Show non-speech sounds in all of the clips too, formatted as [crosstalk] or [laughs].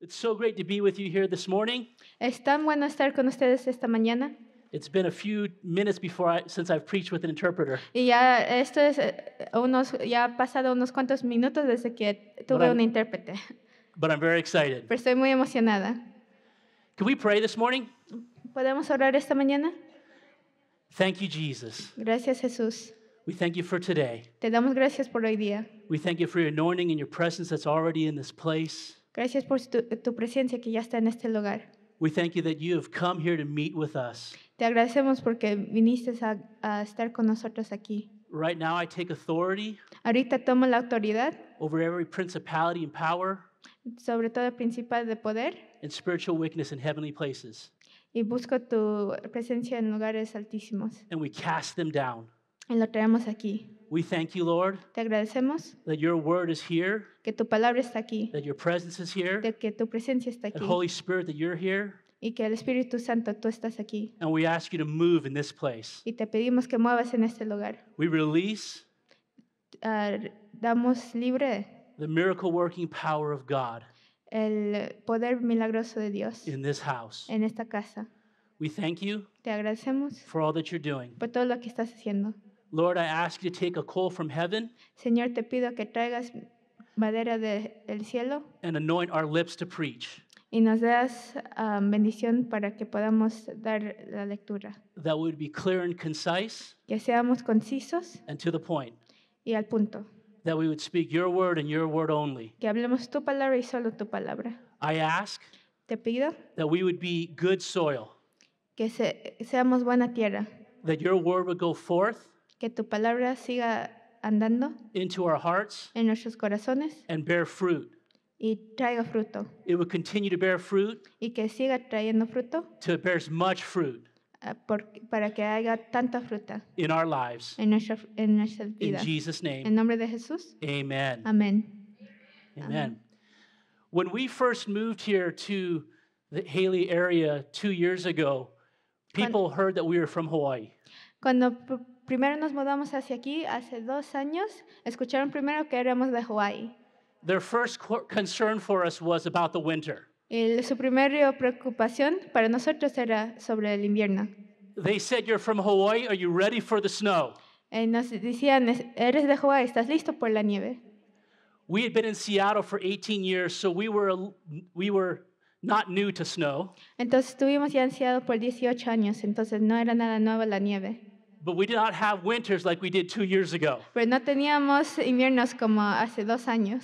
It's so great to be with you here this morning. Es tan bueno estar con ustedes esta mañana. It's been a few minutes before I, since I've preached with an interpreter. Y ya esto es eh, unos ya ha pasado unos cuantos minutos desde que tuve un intérprete. But I'm very excited. Pero estoy muy emocionada. Can we pray this morning? Podemos orar esta mañana. Thank you, Jesus. Gracias, Jesús. We thank you for today. Te damos gracias por hoy día. We thank you for your anointing and your presence that's already in this place. Gracias por tu, tu presencia que ya está en este lugar. We thank you that you have come here to meet with us. Te agradecemos porque viniste a, a estar con nosotros aquí. Right now I take authority Ahorita tomo la autoridad over every principality and power sobre todo principal de poder and spiritual weakness in heavenly places. y busco tu presencia en lugares altísimos. And we cast them down. Y lo traemos aquí. We thank you, Lord. Te agradecemos. That your word is here. Que tu palabra está aquí. That your presence is here. De que tu presencia está aquí. The Holy Spirit that you're here. Y que el Espíritu Santo tú estás aquí. And we ask you to move in this place. Y te pedimos que muevas en este lugar. We release. Uh, damos libre. The miracle working power of God. El poder milagroso de Dios. In this house. En esta casa. We thank you. Te agradecemos. For all that you're doing. Por todo lo que estás haciendo. Lord, I ask you to take a coal from heaven. Señor, te pido que traigas madera de, del cielo. And anoint our lips to preach. Y nos das um, bendición para que podamos dar la lectura. That would be clear and concise. Que seamos concisos. And to the point. Y al punto. That we would speak your word and your word only. Que hablemos tu palabra y solo tu palabra. I ask. Te pido. That we would be good soil. Que se, seamos buena tierra. That your word would go forth que tu palabra siga andando into our hearts en nuestros corazones and bear fruit. y traiga fruto It will continue to bear fruit y que siga trayendo fruto till it bears much fruit ah, por- para que haya tanta fruta in our lives. en nuestra, en nuestra In vida. Jesus' En name, nombre de Jesús, amen. amén. Amen. When we first moved here to the Haley area two years ago, people heard that we were from Hawaii. Cuando pr- Primero nos mudamos hacia aquí hace dos años. Escucharon primero que éramos de Hawaii. Their first concern for us was about the winter. El, su primera eh, preocupación para nosotros era sobre el invierno. They said, "You're from Hawaii. Are you ready for the snow?" Eh, nos decían, "Eres de Hawaii. ¿Estás listo por la nieve?" We had been in Seattle for 18 years, so we were we were not new to snow. Entonces estuvimos ya en Seattle por 18 años, entonces no era nada nuevo la nieve. but we did not have winters like we did two years ago. Pero no teníamos inviernos como hace dos años.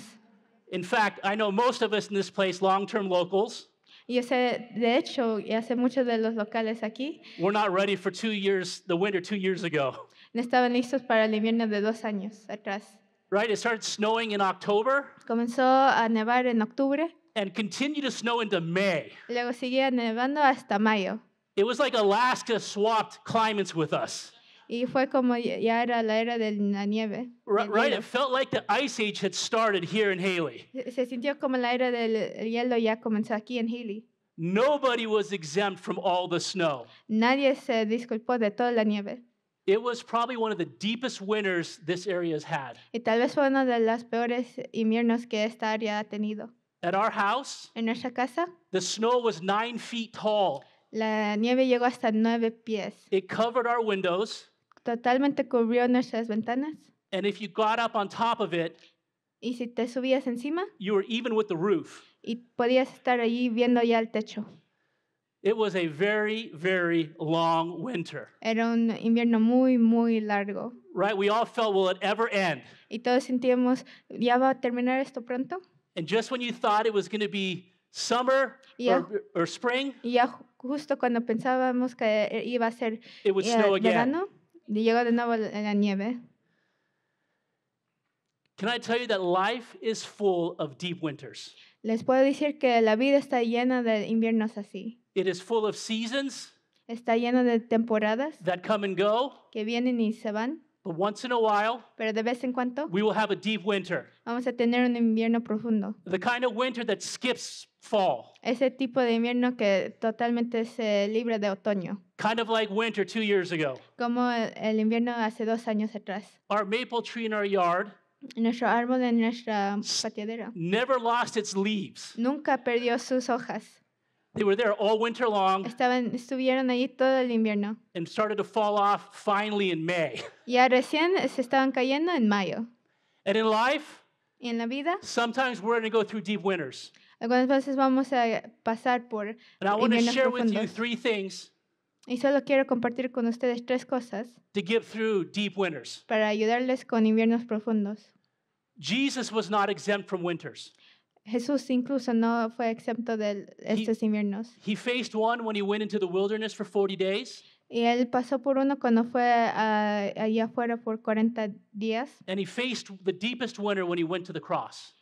In fact, I know most of us in this place, long-term locals. Yo sé, de hecho, y hace muchos de los locales aquí. We're not ready for two years, the winter two years ago. [laughs] No estaban listos para el invierno de dos años atrás. Right, it started snowing in October. Comenzó a nevar en octubre. And continued to snow into May. Luego seguía nevando hasta mayo. It was like Alaska swapped climates with us. Y fue como ya era la era de la nieve. Right, right, it felt like the ice age had started here in Haley. Se sintió como la era del hielo ya comenzó aquí en Haley. Nobody was exempt from all the snow. Nadie se disculpó de toda la nieve. It was probably one of the deepest winters this area has had. Y tal vez fue uno de los peores inviernos que esta área ha tenido. At our house, en nuestra casa, the snow was nine feet tall. La nieve llegó hasta nueve pies. It covered our windows. totalmente cubrió nuestras ventanas. And if you got up on top of it, y si te subías encima, you were even with the roof. Y podías estar allí viendo ya el techo. It was a very, very long winter. Era un invierno muy, muy largo. Right? We all felt, will it ever end? Y todos sentíamos, ¿ya va a terminar esto pronto? And just when you thought it was going to be summer ya, or, or spring, y ya justo cuando pensábamos que iba a ser it would eh, snow verano, again. Y llegó de nuevo la nieve. Can I tell you that life is full of deep winters? Les puedo decir que la vida está llena de inviernos así. It is full of seasons. Está llena de temporadas that come and go. que vienen y se van. But once in a while, Pero de vez en cuando we will have a deep winter. vamos a tener un invierno profundo. The kind of winter that skips fall. Ese tipo de invierno que totalmente es libre de otoño. Kind of like winter two years ago. Como el invierno hace dos años atrás. Our maple tree in our yard Nuestro árbol en nuestra patiadera. never lost its leaves. nunca perdió sus hojas. They were there all winter long. Estaban, estuvieron allí todo el invierno. And started to fall off finally in May. [laughs] Ya recién se estaban cayendo en mayo. And in life, en la vida, sometimes we're going to go through deep winters. Algunas veces vamos a pasar por and I want to share profundos. with you three things. Y solo quiero compartir con ustedes tres cosas. To get through deep winters. Para ayudarles con inviernos profundos. Jesus was not exempt from winters. Jesús incluso no fue excepto de estos inviernos. Y él pasó por uno cuando fue ah, allá afuera por 40 días.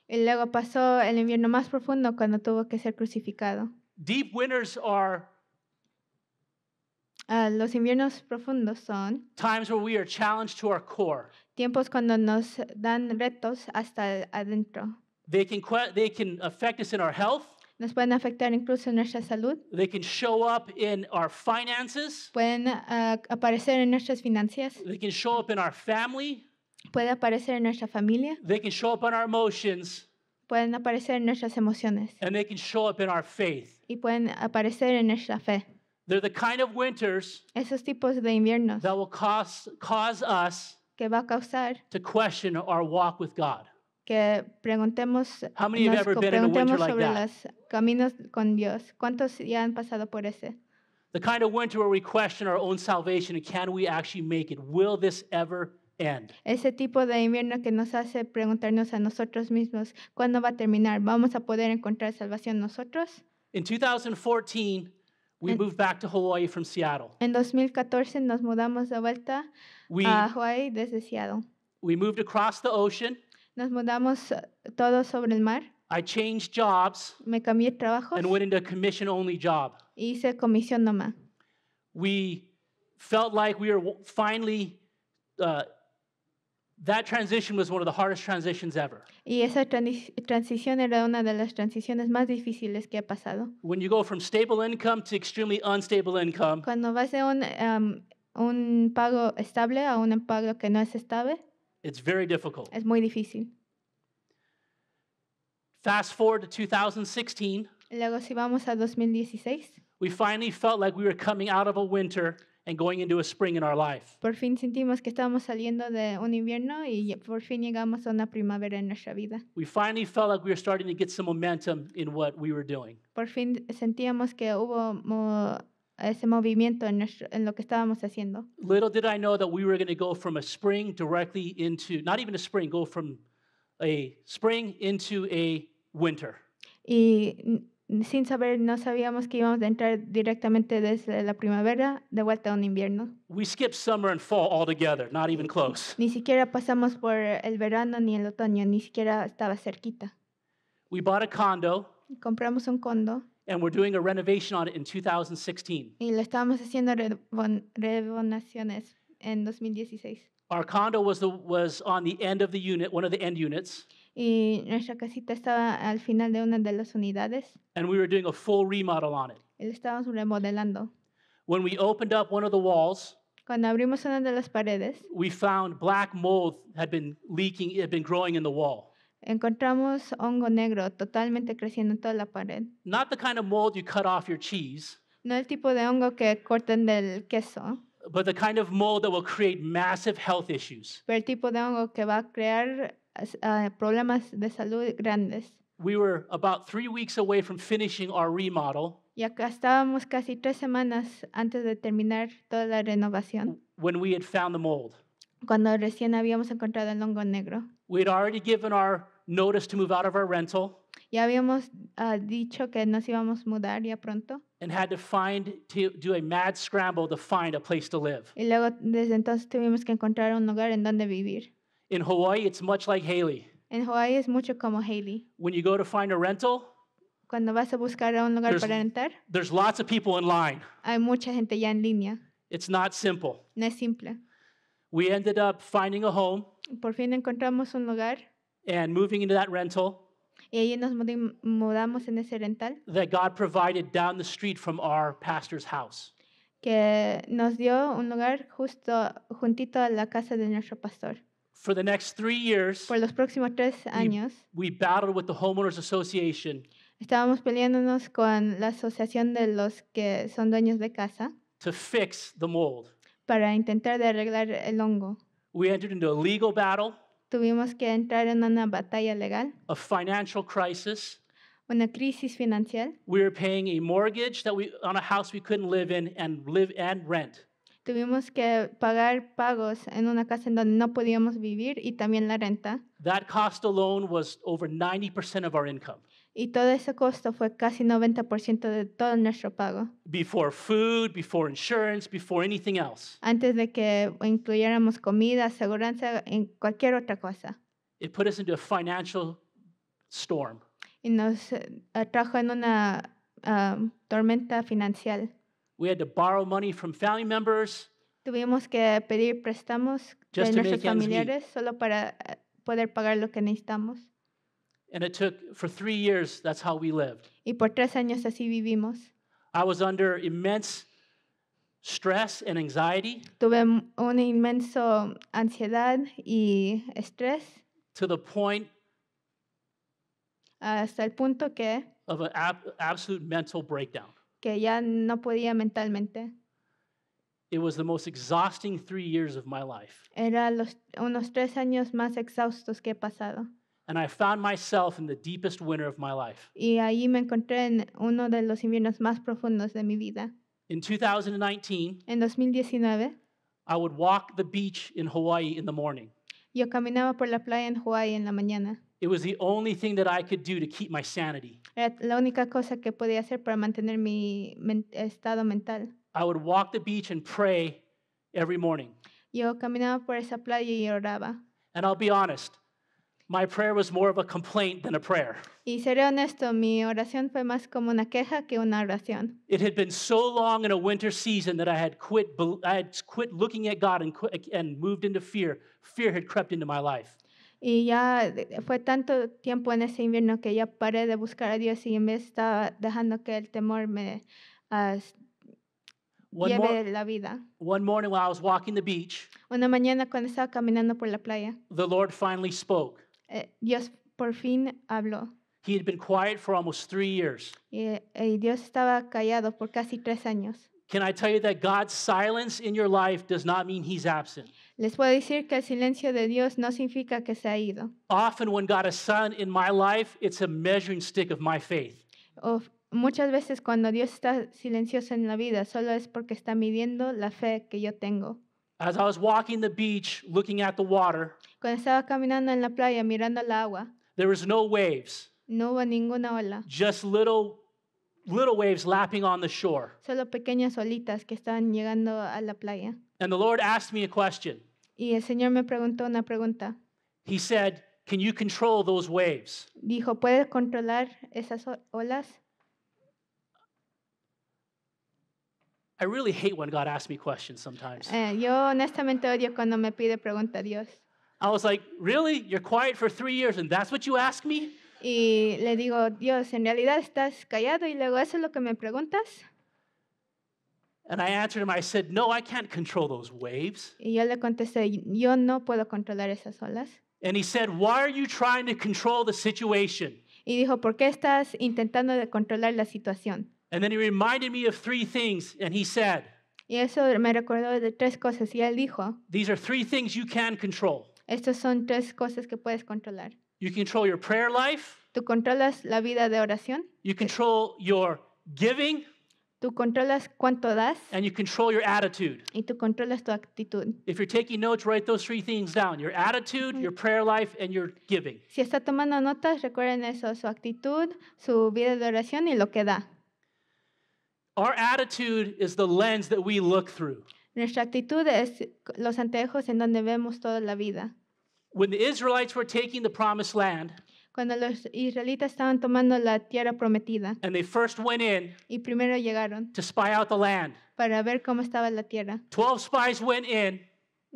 Y luego pasó el invierno más profundo cuando tuvo que ser crucificado. Deep winters ah, los inviernos profundos son Tiempos cuando nos dan retos hasta adentro. They can, they can affect us in our health. Nos pueden afectar incluso en nuestra salud. They can show up in our finances. Pueden uh, aparecer en nuestras finanzas. They can show up in our family. aparecer en nuestra familia. They can show up in our emotions. Pueden aparecer en nuestras emociones. And they can show up in our faith. Y pueden aparecer en nuestra fe. They're the kind of winters Esos tipos de inviernos that will cause, cause us que va a causar to question our walk with God. que preguntemos, nos, preguntemos sobre los caminos con Dios. ¿Cuántos ya han pasado por ese? Ese tipo de invierno que nos hace preguntarnos a nosotros mismos, ¿cuándo va a terminar? ¿Vamos a poder encontrar salvación nosotros? In 2014, we en, moved back to Hawaii from Seattle. En 2014 nos mudamos de vuelta a Hawaii desde Seattle. We moved across the ocean. Nos mudamos eh, todos sobre el mar. Me cambié de trabajo y Hice comisión nomás. Y esa transición era una de las transiciones más difíciles que ha pasado. Cuando vas de un, em, un pago estable a un pago que no es estable, It's very difficult. Es muy difícil. Fast forward to 2016. Luego si vamos a 2016. We finally felt like we were coming out of a winter and going into a spring in our life. Por fin sentimos que estábamos saliendo de un invierno y por fin llegamos a una primavera en nuestra vida. We finally felt like we were starting to get some momentum in what we were doing. Por fin sentíamos que hubo ese movimiento en, nuestro, en lo que estábamos haciendo. Little did I know that we were going to go from a spring directly into, not even a spring, go from a spring into a winter. Y sin saber, no sabíamos que íbamos a entrar directamente desde la primavera de vuelta a un invierno. We skipped summer and fall altogether, not even close. Ni siquiera pasamos por el verano ni el otoño, ni siquiera estaba cerquita. We bought a condo. Compramos un condo. And we're doing a renovation on it in 2016. Y lo estábamos haciendo renovaciones en 2016. Our condo was the, was on the end of the unit, one of the end units. Y nuestra casita estaba al final de una de las unidades. And we were doing a full remodel on it. Y lo estábamos remodelando. When we opened up one of the walls, Cuando abrimos una de las paredes, we found black mold had been leaking, had been growing in the wall. Encontramos hongo negro totalmente creciendo en toda la pared. No el tipo de hongo que corten del queso, pero el tipo de hongo que va a crear ah, problemas de salud grandes. We Y acá estábamos casi tres semanas antes de terminar toda la renovación, cuando recién habíamos encontrado el hongo negro. We had already notice to move out of our rental. Ya habíamos uh, dicho que nos íbamos a mudar ya pronto. And had to find to do a mad scramble to find a place to live. Y luego desde entonces tuvimos que encontrar un lugar en donde vivir. In Hawaii, it's much like Haley. En Hawaii es mucho como Haley. When you go to find a rental, cuando vas a buscar un lugar there's, para rentar, there's lots of people in line. Hay mucha gente ya en línea. It's not simple. No es simple. We ended up finding a home. Por fin encontramos un lugar and moving into that rental. Y ahí nos mudamos en ese rental. That God provided down the street from our pastor's house. Que nos dio un lugar justo juntito a la casa de nuestro pastor. For the next three years, Por los próximos tres años, we, we battled with the homeowners association estábamos peleándonos con la asociación de los que son dueños de casa. To fix the mold. Para intentar de arreglar el hongo. We entered into a legal battle. Tuvimos que entrar en una batalla legal, a financial crisis. una crisis financiera. We were paying a mortgage that we, on a house we couldn't live in and live and rent. Tuvimos que pagar pagos en una casa en donde no podíamos vivir y también la renta. That cost alone was over 90% of our income. Y todo ese costo fue casi 90% de todo nuestro pago. Before food, before insurance, before anything else. Antes de que incluyéramos comida, seguridad, en cualquier otra cosa. Y nos eh, atrajo en una tormenta financiera. Tuvimos que pedir préstamos de nuestros familiares solo para eh, poder pagar lo que necesitamos. And it took for three years, that's how we lived. Y por tres años así vivimos. I was under immense stress and anxiety. Tuve inmenso ansiedad y estrés. To the point hasta el punto que of an ab absolute mental breakdown. Que ya no podía mentalmente. It was the most exhausting three years of my life. Era los, unos tres años más exhaustos que he pasado. And I found myself in the deepest winter of my life. Y me encontré en uno de los inviernos más profundos de mi vida. In 2019, En 2019, I would walk the beach in Hawaii in the morning. yo caminaba por la playa en Hawaii en la mañana. It was the only thing that I could do to keep my sanity. Era la única cosa que podía hacer para mantener mi men- estado mental. I would walk the beach and pray every morning. Yo caminaba por esa playa y oraba. And I'll be honest, my prayer was more of a complaint than a prayer. Y seré honesto, mi oración fue más como una queja que una oración. It had been so long in a winter season that I had quit I had quit looking at God and and moved into fear. Fear had crept into my life. Y ya fue tanto tiempo en ese invierno que ya paré de buscar a Dios y me estaba dejando que el temor me uh, one lleve la vida. One morning while I was walking the beach, una mañana cuando estaba caminando por la playa, the Lord finally spoke eh, Dios por fin habló. He had been quiet for almost three years. Y, eh, y Dios estaba callado por casi tres años. Can I tell you that God's silence in your life does not mean he's absent? Les puedo decir que el silencio de Dios no significa que se ha ido. Often when God is silent in my life, it's a measuring stick of my faith. O muchas veces cuando Dios está silencioso en la vida, solo es porque está midiendo la fe que yo tengo. As I was walking the beach, looking at the water, Cuando estaba caminando en la playa mirando el agua, there was no waves, no hubo ninguna ola, just little little waves lapping on the shore. solo pequeñas olitas que estaban llegando a la playa. And the Lord asked me a question. Y el Señor me preguntó una pregunta. He said, "Can you control those waves?" Dijo, ¿puedes controlar esas olas? I really hate when God asks me questions sometimes. Eh, yo honestamente odio cuando me pide pregunta Dios. I was like, really? You're quiet for three years and that's what you ask me? Y le digo, Dios, ¿en realidad estás callado y luego eso es lo que me preguntas? And I answered him, I said, no, I can't control those waves. Y yo le contesté, yo no puedo controlar esas olas. And he said, why are you trying to control the situation? Y dijo, ¿por qué estás intentando de controlar la situación? And then he reminded me of three things, and he said, y eso me recordó de tres cosas, y él dijo, These are three things you can control. Estas son tres cosas que puedes controlar. You control your prayer life. Tú controlas la vida de oración. You control your giving. Tú controlas cuánto das. And you control your attitude. Y tú controlas tu actitud. If you're taking notes, write those three things down: your attitude, your prayer life, and your giving. Si está tomando notas, recuerden eso: su actitud, su vida de oración y lo que da. Our attitude is the lens that we look through. Nuestra actitud es los anteojos en donde vemos toda la vida. When the Israelites were taking the promised land, cuando los israelitas estaban tomando la tierra prometida and they first went in y primero llegaron to spy out the land. para ver cómo estaba la tierra. 12 spies went in.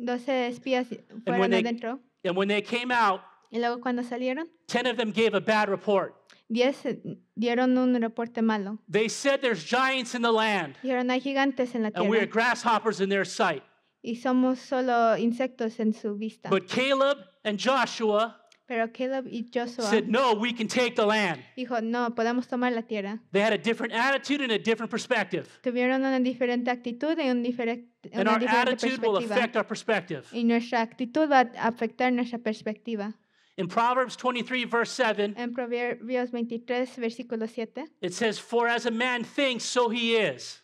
12 espías fueron and when adentro. They, and when they came out, y luego cuando salieron, 10 of them gave a bad report. Diez dieron un reporte malo. They said there's giants in the land, Dijeron hay gigantes en la and we are grasshoppers in their sight. y somos solo insectos en su vista. But Caleb and Joshua Pero Caleb y Joshua said, No, we can take the land. dijo, no, podemos tomar la tierra. They had a different attitude and a different perspective. Tuvieron una diferente actitud y un diferente diferente una perspectiva. And our attitude will affect our perspective. Y nuestra actitud va a afectar nuestra perspectiva. In Proverbs 23, verse 7, en Proverbios 23, versículo 7, it says, For as a man thinks, so he is.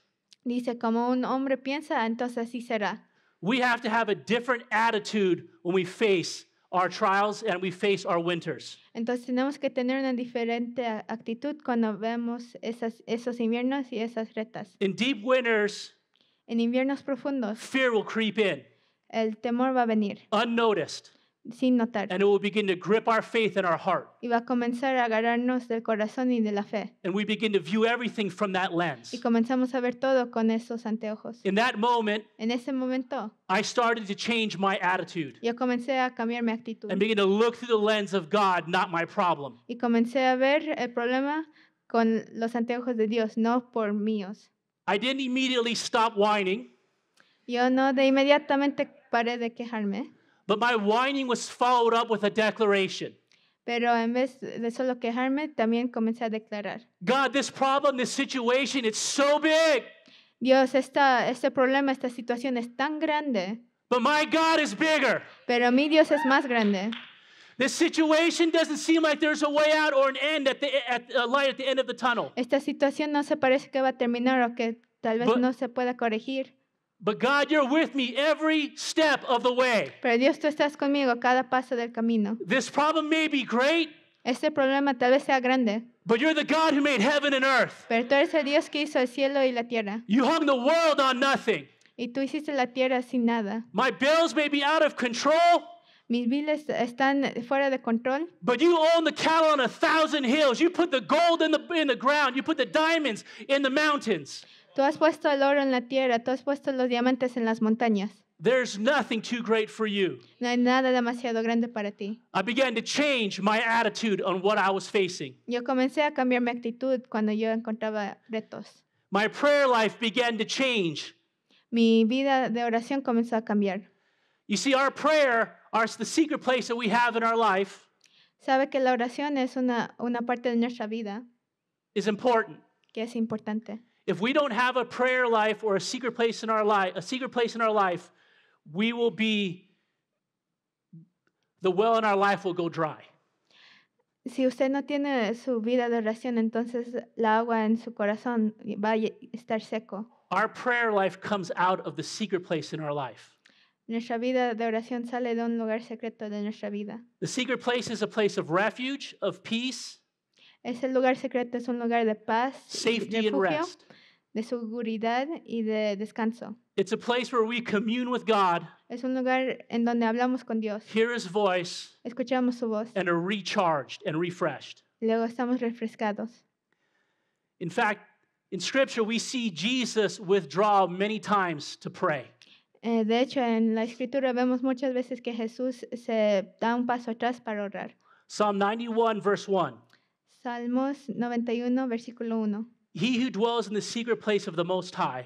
Dice, como un hombre piensa, entonces así será. We have to have a different attitude when we face our trials and we face our winters. Entonces tenemos que tener una diferente actitud cuando vemos esas, esos inviernos y esas retas. In deep winters, en inviernos profundos, fear will creep in. El temor va a venir. Unnoticed sin notar. And it will begin to grip our faith and our heart. Y va a comenzar a agarrarnos del corazón y de la fe. And we begin to view everything from that lens. Y comenzamos a ver todo con esos anteojos. In that moment, en ese momento, I started to change my attitude. Yo comencé a cambiar mi actitud. And begin to look through the lens of God, not my problem. Y comencé a ver el problema con los anteojos de Dios, no por míos. I didn't immediately stop whining. Yo no de inmediatamente paré de quejarme. But my whining was followed up with a declaration. Pero en vez de solo quejarme, también comencé a declarar. God, this problem, this situation, it's so big. Dios, esta, este problema, esta situación es tan grande. But my God is bigger. Pero mi Dios es más grande. This situation doesn't seem like there's a way out or an end at the at, a uh, light at the end of the tunnel. Esta situación no se parece que va a terminar o que tal vez but, no se pueda corregir. But God, you're with me every step of the way. Pero Dios, tú estás conmigo cada paso del camino. This problem may be great. Este problema tal vez sea grande. But you're the God who made heaven and earth. Pero tú eres el Dios que hizo el cielo y la tierra. You hung the world on nothing. Y tú hiciste la tierra sin nada. My bills may be out of control. Mis bills están fuera de control. But you own the cattle on a thousand hills. You put the gold in the in the ground. You put the diamonds in the mountains. Tú has puesto el oro en la tierra, tú has puesto los diamantes en las montañas. No hay nada demasiado grande para ti. Yo comencé a cambiar mi actitud cuando yo encontraba retos. Mi vida de oración comenzó a cambiar. Sabe que la oración es una, una parte de nuestra vida. Que es importante. If we don't have a prayer life or a secret place in our life, a secret place in our life, we will be the well in our life will go dry. Si usted no tiene su vida de oración, entonces la agua en su corazón va a estar seco. Our prayer life comes out of the secret place in our life. Nuestra vida de oración sale de un lugar secreto de nuestra vida. The secret place is a place of refuge, of peace, Ese lugar secreto es un lugar de paz, safety and rest de seguridad y de descanso. It's a place where we commune with God, Es un lugar en donde hablamos con Dios, hear His voice, escuchamos su voz, and are recharged and refreshed. luego estamos refrescados. In fact, in Scripture, we see Jesus withdraw many times to pray. Eh, de hecho, en la escritura vemos muchas veces que Jesús se da un paso atrás para orar. Psalm 91, verse 1. Salmos 91, versículo 1. He who dwells in the secret place of the Most High.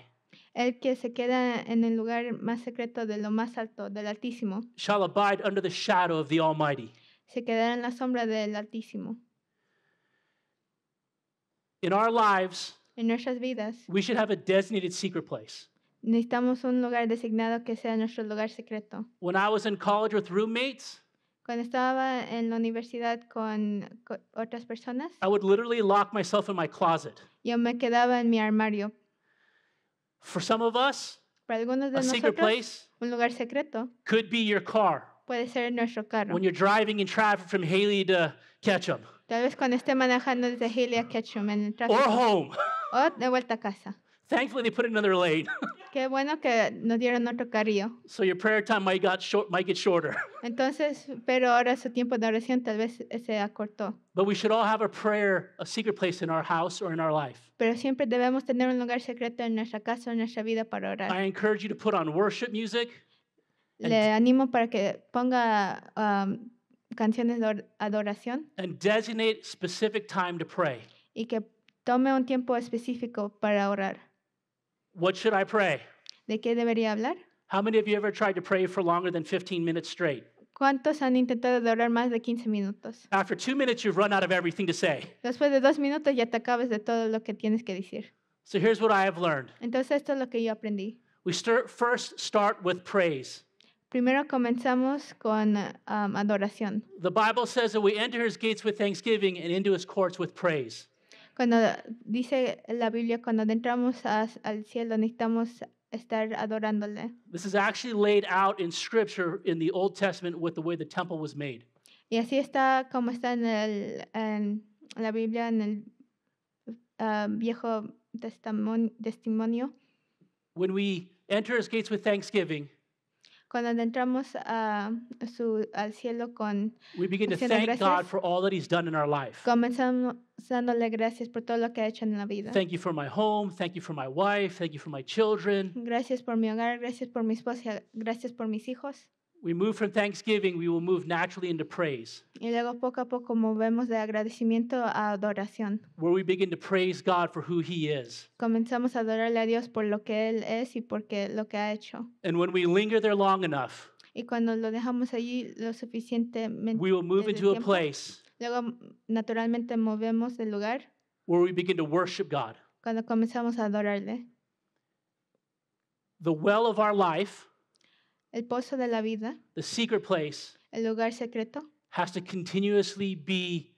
El que se queda en el lugar más secreto de lo más alto, del Altísimo. Shall abide under the shadow of the Almighty. Se quedará en la sombra del Altísimo. In our lives, en nuestras vidas, we should have a designated secret place. Necesitamos un lugar designado que sea nuestro lugar secreto. When I was in college with roommates, cuando estaba en la universidad con, con otras personas, I would literally lock myself in my closet. yo me quedaba en mi armario. For some of us, Para algunos de a secret place un lugar secreto could be your car puede ser nuestro carro. when you're driving in traffic from Haley to Ketchum Tal vez cuando esté manejando desde Haley a Ketchum en el or tráfico home. o de vuelta a casa. Thankfully, they put another lane. [laughs] Qué bueno que nos dieron otro carril. So your prayer time might, got short, might get shorter. [laughs] Entonces, pero ahora su tiempo de oración tal vez se acortó. But we should all have a prayer, a secret place in our house or in our life. Pero siempre debemos tener un lugar secreto en nuestra casa o en nuestra vida para orar. I encourage you to put on worship music. Le animo para que ponga um, canciones de adoración. And designate specific time to pray. Y que tome un tiempo específico para orar. What should I pray? ¿De qué debería hablar? How many of you ever tried to pray for longer than 15 minutes straight? ¿Cuántos han intentado orar más de 15 minutos? After 2 minutes you've run out of everything to say. Después de dos minutos ya te acabas de todo lo que tienes que decir. So here's what I have learned. Entonces esto es lo que yo aprendí. We start, first start with praise. Primero comenzamos con um, adoración. The Bible says that we enter his gates with thanksgiving and into his courts with praise cuando dice la Biblia, cuando entramos a, al cielo, necesitamos estar adorándole. This is actually laid out in Scripture in the Old Testament with the way the temple was made. Y así está como está en, el, en la Biblia, en el uh, Viejo Testimonio. When we enter his gates with thanksgiving, cuando entramos a su, al cielo con We begin to thank gracias, God for all that He's done in our life. comenzamos dándole gracias por todo lo que ha hecho en la vida. Thank you for my home. Thank you for my wife. Thank you for my children. Gracias por mi hogar, gracias por mi esposa, gracias por mis hijos. We move from thanksgiving, we will move naturally into praise. Y luego poco a poco movemos de agradecimiento a adoración. Where we begin to praise God for who he is. Comenzamos a adorarle a Dios por lo que él es y lo que ha hecho. And when we linger there long enough, y cuando lo dejamos allí lo suficientemente we will move into tiempo, a place. Luego naturalmente movemos lugar. Where we begin to worship God. Cuando comenzamos a adorarle. The well of our life El pozo de la vida. The secret place. El lugar secreto. Has to continuously be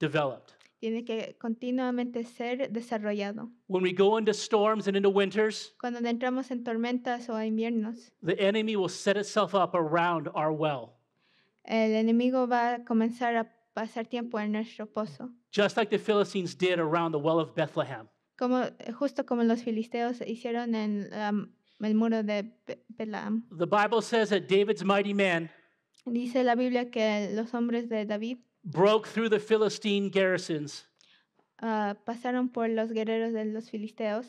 developed. Tiene que continuamente ser desarrollado. When we go into storms and into winters, cuando entramos en tormentas o inviernos, the enemy will set itself up around our well. El enemigo va a comenzar a pasar tiempo en nuestro pozo. Just like the Philistines did around the well of Bethlehem. Como justo como los filisteos hicieron en um, el muro de The Bible says that David's mighty men Dice la Biblia que los hombres de David broke through the Philistine garrisons uh, pasaron por los guerreros de los filisteos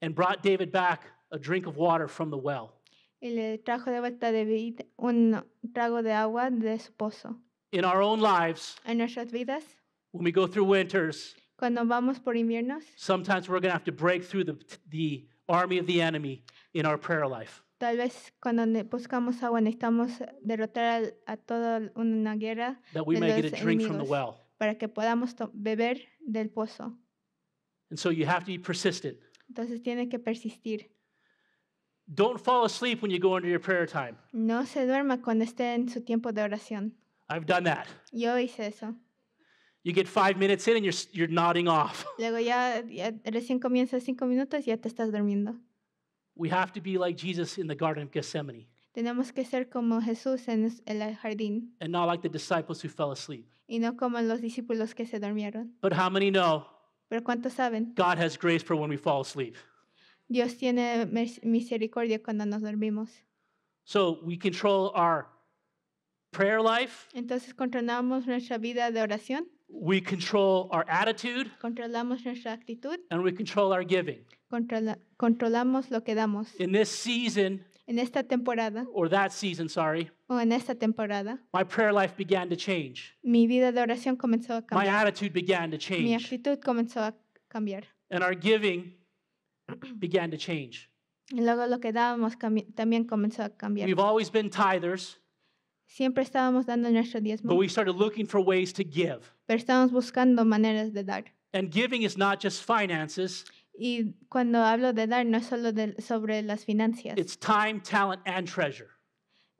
and brought David back a drink of water from the well. y le trajo de vuelta a David un trago de agua de su pozo. In our own lives, En nuestras vidas, when we go through winters, cuando vamos por inviernos, sometimes we're going to have to break through the, the army of the enemy in our prayer life. Tal vez cuando buscamos agua necesitamos derrotar a, a toda una guerra that we de may los get a drink from the well. para que podamos beber del pozo. And so you have to be persistent. Entonces tiene que persistir. Don't fall asleep when you go into your prayer time. No se duerma cuando esté en su tiempo de oración. I've done that. Yo hice eso. You get five minutes in and you're, you're nodding off. [laughs] We have to be like Jesus in the Garden of Gethsemane. Tenemos que ser como Jesús en el jardín. And not like the disciples who fell asleep. Y no como los discípulos que se durmieron. But how many know? Pero cuántos saben? God has grace for when we fall asleep. Dios tiene misericordia cuando nos dormimos. So we control our prayer life. Entonces controlamos nuestra vida de oración. We control our attitude. Controlamos nuestra actitud. And we control our giving. Controla controlamos lo que damos. In this season. En esta temporada. Or that season, sorry. O en esta temporada. My prayer life began to change. Mi vida de oración comenzó a cambiar. My attitude began to change. Mi actitud comenzó a cambiar. And our giving [clears throat] began to change. Y luego lo que dábamos también comenzó a cambiar. We've always been tithers. Siempre estábamos dando nuestro diezmo. But we started looking for ways to give pero estamos buscando maneras de dar. And giving is not just finances. Y cuando hablo de dar no es solo de, sobre las finanzas. It's time, talent, and treasure.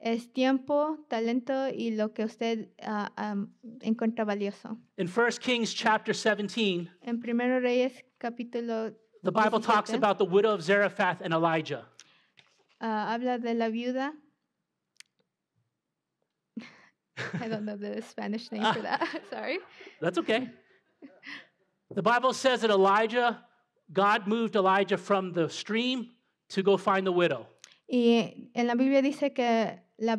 Es tiempo, talento y lo que usted uh, um, encuentra valioso. In 1 Kings chapter 17, en Primero Reyes capítulo the Bible 17, talks about the widow of Zarephath and Elijah. Uh, habla de la viuda I don't know the [laughs] Spanish name for that. [laughs] Sorry. That's okay. The Bible says that Elijah, God moved Elijah from the stream to go find the widow. Y en la Biblia dice que la,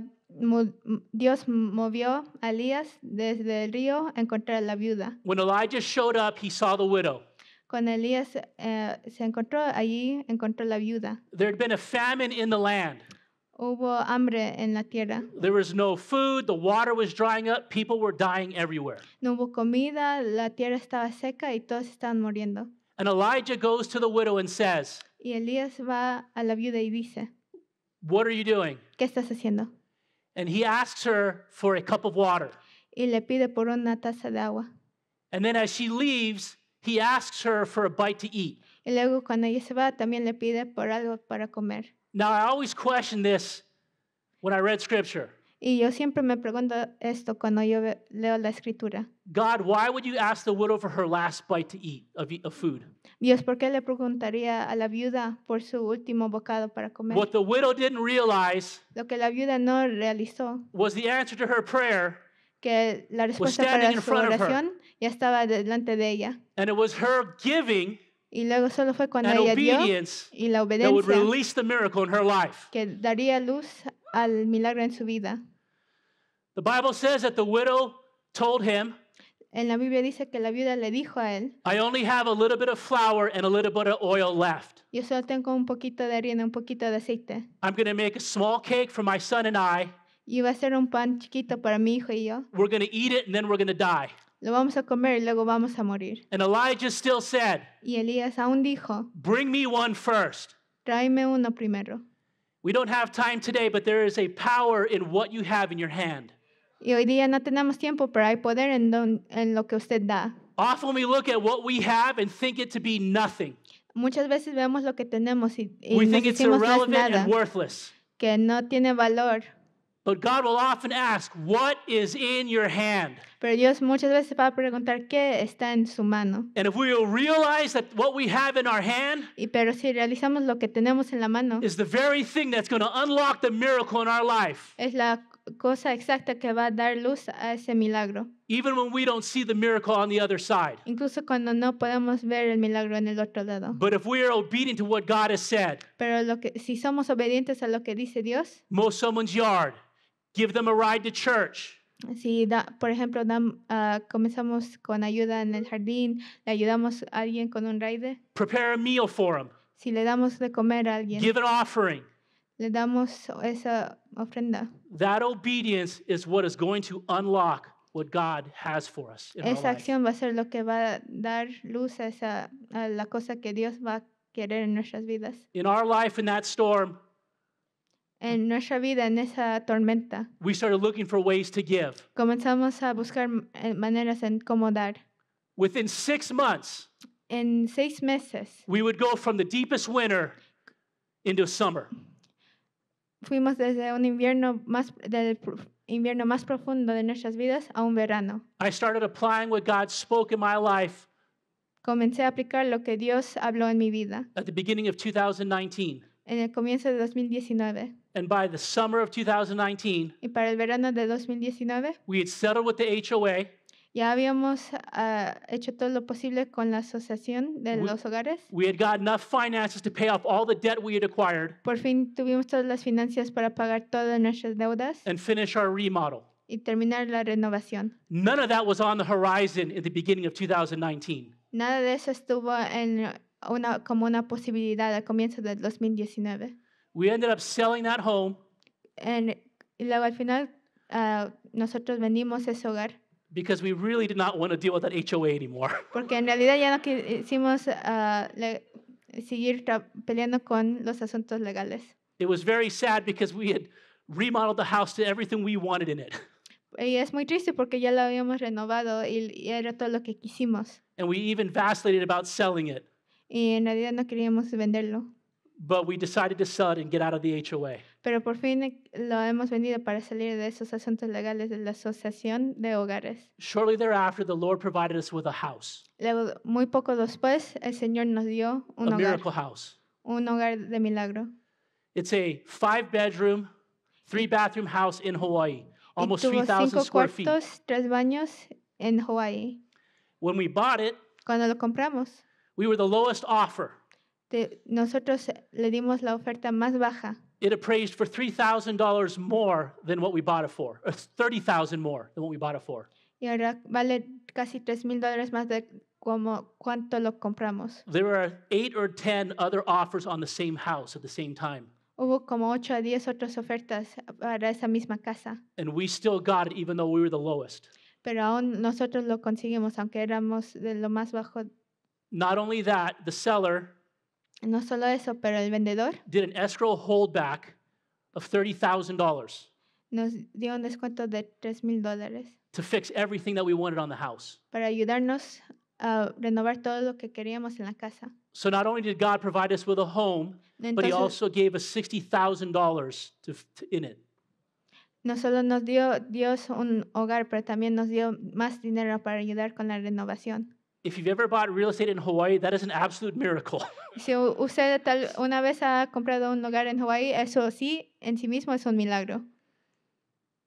Dios movió a Elías desde el río a encontrar a la viuda. When Elijah showed up, he saw the widow. Cuando Elías eh, se encontró allí, encontró la viuda. There had been a famine in the land. Hubo hambre en la tierra. There was no food, the water was drying up, people were dying everywhere. No hubo comida, la tierra estaba seca y todos estaban muriendo. And Elijah goes to the widow and says, Y Elías va a la viuda y dice, What are you doing? ¿Qué estás haciendo? And he asks her for a cup of water. Y le pide por una taza de agua. And then as she leaves, he asks her for a bite to eat. Y luego cuando ella se va, también le pide por algo para comer. Now, I always question this when I read scripture. Y yo siempre me pregunto esto cuando yo leo la escritura. God, why would you ask the widow for her last bite to eat of, of food? Dios, ¿por qué le preguntaría a la viuda por su último bocado para comer? What the widow didn't realize Lo que la viuda no realizó was the answer to her prayer que la respuesta para su oración ya estaba delante de ella. And it was her giving Y luego solo fue cuando and ella dio y la obediencia que daría luz al milagro en su vida. The Bible says that the widow told him, en la Biblia dice que la viuda le dijo a él, I only have a little bit of flour and a little bit of oil left. Yo solo tengo un poquito de harina, un poquito de aceite. I'm going to make a small cake for my son and I. Y va a ser un pan chiquito para mi hijo y yo. We're going to eat it and then we're going to die. Lo vamos a comer y luego vamos a morir. And Elijah still said, y Elías aún dijo, Bring me one first. Tráeme uno primero. We don't have time today, but there is a power in what you have in your hand. Y hoy día no tenemos tiempo, pero hay poder en, don, en lo que usted da. Often we look at what we have and think it to be nothing. Muchas veces vemos lo que tenemos y, y we think it's irrelevant nada, and worthless. Que no tiene valor. But God will often ask, "What is in your hand?" Pero Dios muchas veces va a preguntar qué está en su mano. And if we will realize that what we have in our hand y pero si realizamos lo que tenemos en la mano is the very thing that's going to unlock the miracle in our life. Es la cosa exacta que va a dar luz a ese milagro. Even when we don't see the miracle on the other side. Incluso cuando no podemos ver el milagro en el otro lado. But if we are obedient to what God has said. Pero lo que, si somos obedientes a lo que dice Dios. Mow someone's yard. Give them a ride to church. Si, da, por ejemplo, da, uh, ah, comenzamos con ayuda en el jardín, le ayudamos a alguien con un ride. Prepare a meal for them. Si le damos de comer a alguien. Give an offering. Le damos esa ofrenda. That obedience is what is going to unlock what God has for us. In esa our acción va a ser lo que va a dar luz a, esa, a la cosa que Dios va a querer en nuestras vidas. In our life, in that storm, en nuestra vida en esa tormenta. We started looking for ways to give. Comenzamos a buscar eh, maneras en cómo dar. Within six months, en seis meses, we would go from the deepest winter into summer. Fuimos desde un invierno más del invierno más profundo de nuestras vidas a un verano. I started applying what God spoke in my life. Comencé a aplicar lo que Dios habló en mi vida. At the beginning of 2019. En el comienzo de 2019. And by the summer of 2019, y para el verano de 2019, we had settled with the HOA. Ya habíamos uh, hecho todo lo posible con la asociación de we, los hogares. We had got enough finances to pay off all the debt we had acquired Por fin tuvimos todas las finanzas para pagar todas nuestras deudas and finish our remodel. y terminar la renovación. None of that was on the horizon in the beginning of 2019. Nada de eso estuvo en una, como una posibilidad al comienzo del 2019. We ended up selling that home. En, luego al final uh, nosotros vendimos ese hogar. Because we really did not want to deal with that HOA anymore. [laughs] Porque en realidad ya no quisimos uh, le, seguir peleando con los asuntos legales. It was very sad because we had remodeled the house to everything we wanted in it. Y es muy triste porque ya lo habíamos renovado y, y era todo lo que quisimos. And we even vacillated about selling it. Y en realidad no queríamos venderlo. But we decided to sell it and get out of the HOA. Pero por fin lo hemos vendido para salir de esos asuntos legales de la asociación de hogares. Shortly thereafter, the Lord provided us with a house, Luego, muy poco después, el Señor nos dio a un hogar, miracle house. un hogar de milagro. It's a five-bedroom, three-bathroom house in Hawaii, almost 3,000 square feet. Tuvo cinco cuartos, tres baños en Hawaii. When we bought it, Cuando lo compramos, we were the lowest offer. Te, nosotros le dimos la oferta más baja. It appraised for $3,000 more than what we bought it for. Uh, 30,000 more than what we bought it for. Y ahora vale casi 3,000 dólares más de como cuánto lo compramos. There were 8 or 10 other offers on the same house at the same time. Hubo como ocho a diez otras ofertas para esa misma casa. And we still got it even though we were the lowest. Pero aún nosotros lo conseguimos aunque éramos de lo más bajo. Not only that, the seller no solo eso, pero el vendedor did an escrow holdback of $30,000 nos dio un descuento de tres mil dólares to fix everything that we wanted on the house. para ayudarnos a renovar todo lo que queríamos en la casa. So not only did God provide us with a home, but He also gave us $60,000 to, to- in it. No solo nos dio Dios un hogar, pero también nos dio más dinero para ayudar con la renovación if you've ever bought real estate in Hawaii, that is an absolute miracle. [laughs] si usted tal una vez ha comprado un en Hawaii, eso sí en sí mismo es un milagro.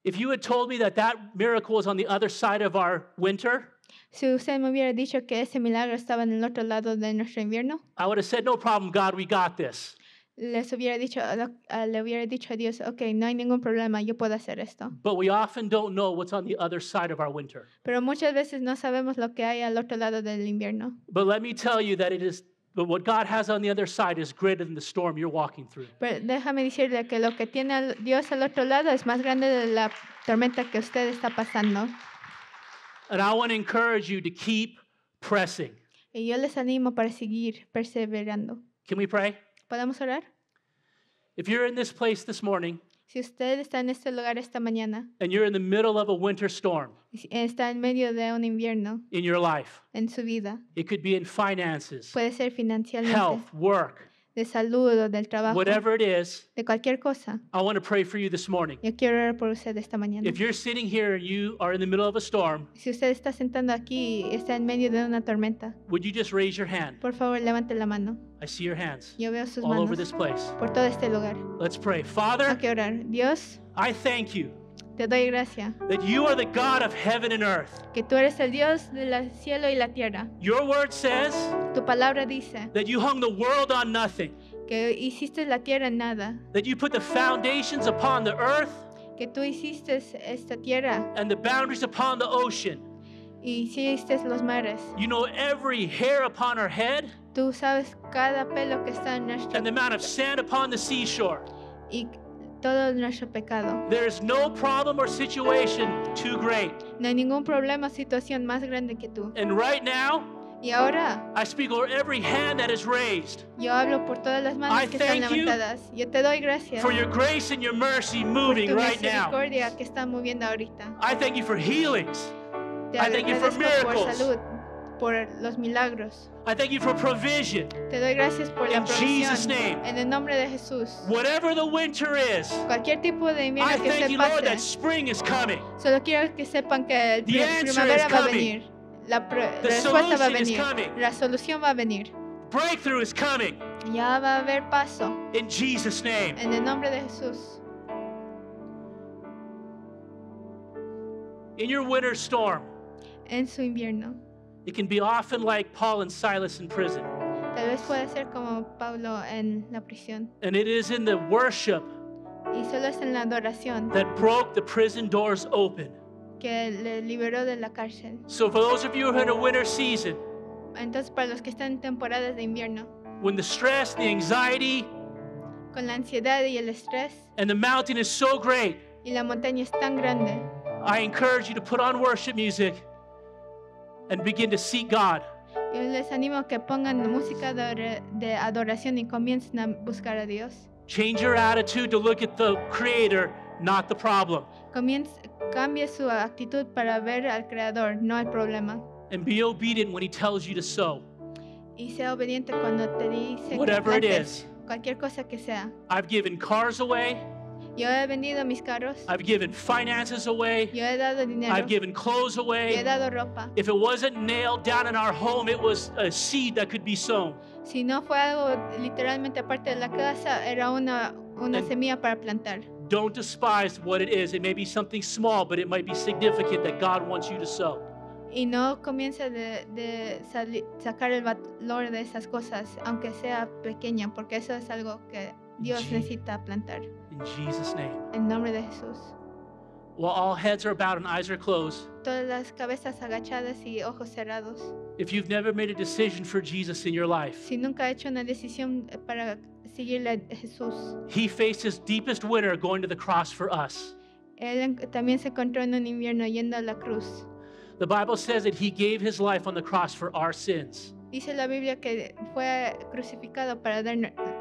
If you had told me that that miracle was on the other side of our winter, si usted me hubiera dicho que ese milagro estaba en el otro lado de nuestro invierno, I would have said, "No problem, God, we got this." les hubiera dicho, le hubiera dicho a Dios, ok, no hay ningún problema, yo puedo hacer esto. Pero muchas veces no sabemos lo que hay al otro lado del invierno. Pero déjame decirle que lo que tiene Dios al otro lado es más grande de la tormenta que usted está pasando. Y yo les animo para seguir perseverando. Can we pray? ¿Podemos orar? If you're in this place this morning, si usted está en este lugar esta mañana, and you're in the middle of a winter storm, está en medio de un invierno, in your life, en su vida, it could be in finances, puede ser financieramente, health, work, de salud o del trabajo, whatever it is, de cualquier cosa. I want to pray for you this morning. Yo quiero orar por usted esta mañana. If you're sitting here and you are in the middle of a storm, si usted está sentando aquí está en medio de una tormenta, would you just raise your hand? Por favor, levante la mano. I see your hands Yo veo sus all manos over this place. por todo este lugar. Let's pray. Father, orar. Dios, I thank you te doy gracia that you are the God of heaven and earth. que tú eres el Dios cielo y la tierra. Your word says Tu palabra dice that you hung the world on nothing, que hiciste la tierra en nada, that you put the foundations upon the earth que tú hiciste esta tierra and the boundaries upon the ocean. y hiciste los mares. You know every hair upon our head. Tú sabes cada pelo que está en nuestro and the amount of sand upon the seashore. Y todo nuestro pecado. There is no problem or situation too great. No hay ningún problema o situación más grande que tú. And right now, y ahora, I speak over every hand that is raised. Yo hablo por todas las manos I que están levantadas. Yo te doy gracias. For your grace and your mercy moving por tu right misericordia now. que está moviendo ahorita. I thank you for healings. Te I thank you for miracles. Por salud. por los milagros. I thank you for provision. Te doy gracias por In la Jesus name. En el nombre de Jesús. Whatever the winter is. Cualquier tipo de invierno I que thank se you, pase. Lord, that spring is coming. Solo quiero que sepan que el the primavera va a venir. La the respuesta va a venir. La solución va a venir. Breakthrough is coming. Ya va a haber paso. In Jesus name. En el nombre de Jesús. In your winter storm. En su invierno. It can be often like Paul and Silas in prison. Tal vez puede ser como Pablo en la prisión. And it is in the worship Y solo es en la adoración that broke the prison doors open. que le liberó de la cárcel. So, for those of you who are in a winter season, Entonces, para los que están en temporadas de invierno, when the stress, the anxiety, con la ansiedad y el estrés, and the mountain is so great, y la montaña es tan grande, I encourage you to put on worship music and begin to seek God. Change your attitude to look at the creator, not the problem. And be obedient when he tells you to sow. Y sea obediente cuando te dice Whatever it is. cosa que sea. I've given cars away. Yo he vendido mis carros. I've given finances away. Yo he dado dinero. I've given clothes away. Yo he dado ropa. If it wasn't nailed down in our home, it was a seed that could be sown. Si no fue algo literalmente aparte de la casa, era una una and semilla para plantar. Don't despise what it is. It may be something small, but it might be significant that God wants you to sow. y no comienza de, de sacar el valor de esas cosas, aunque sea pequeña, porque eso es algo que Dios necesita plantar. In Jesus name. En nombre de Jesús. While all heads are bowed and eyes are closed. Todas las cabezas agachadas y ojos cerrados. If you've never made a decision for Jesus in your life. Si nunca ha hecho una decisión para seguirle a Jesús. He faced his deepest winter going to the cross for us. Él también se encontró en un invierno yendo a la cruz. The Bible says that he gave his life on the cross for our sins. Dice la Biblia que fue crucificado para dar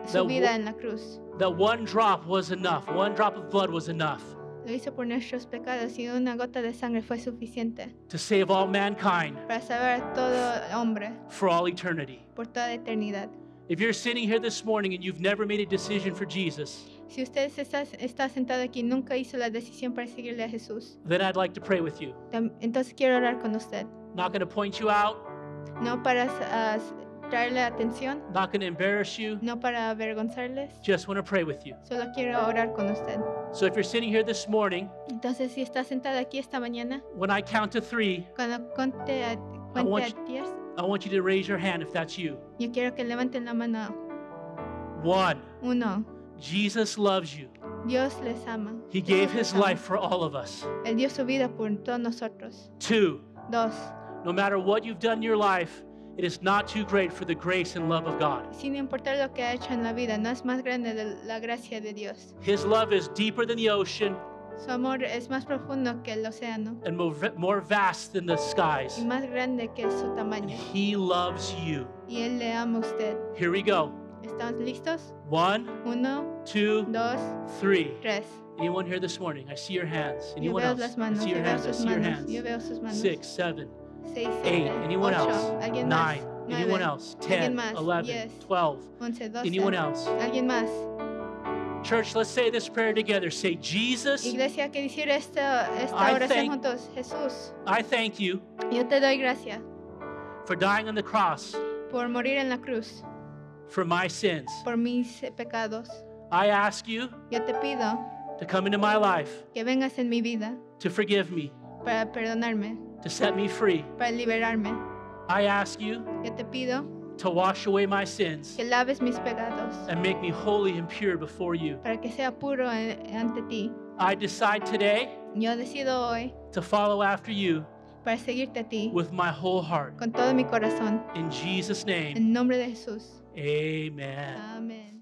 su that vida en la cruz. That one drop was enough. One drop of blood was enough. Lo hizo por nuestros pecados y una gota de sangre fue suficiente. To save all mankind. Para salvar a todo hombre. For all eternity. Por toda eternidad. If you're sitting here this morning and you've never made a decision for Jesus, si usted está, está sentado aquí nunca hizo la decisión para seguirle a Jesús, then I'd like to pray with you. Entonces quiero orar con usted. Not going to point you out. No para uh, atención. Not going to embarrass you. No para avergonzarles. Just want to pray with you. Solo quiero orar con usted. So if you're sitting here this morning, entonces si está sentada aquí esta mañana, when I count to three, cuando conte a, cuente I want, a diez, I want you to raise your hand if that's you. Yo quiero que levanten la mano. One. Uno. Jesus loves you. Dios les ama. He Dios gave his ama. life for all of us. Él dio su vida por todos nosotros. Two. Dos. No matter what you've done in your life, it is not too great for the grace and love of God. Sin importar lo que ha hecho en la vida, no es más grande la gracia de Dios. His love is deeper than the ocean. Su amor es más profundo que el océano. And more, more vast than the skies. Y más grande que su tamaño. And he loves you. Y él le ama usted. Here we go. ¿Estamos listos? One. Uno. Two. Dos. Three. Tres. Anyone here this morning? I see your hands. Anyone else? I see your hands. I see your hands. Six, seven, 8, anyone else? 9, anyone else? 10, 11, 12, anyone else? Church, let's say this prayer together. Say, Jesus, I, thank, I thank you yo te doy for dying on the cross morir en la cruz for my sins. mis pecados. I ask you yo te pido to come into my life vengas en mi vida to forgive me. Para perdonarme to set me free. Para liberarme. I ask you. Que te pido. To wash away my sins. Que laves mis pecados. And make me holy and pure before you. Para que sea puro eh, ante ti. I decide today. Yo decido hoy. To follow after you. Para seguirte a ti. With my whole heart. Con todo mi corazón. In Jesus name. En nombre de Jesús. Amen. Amen.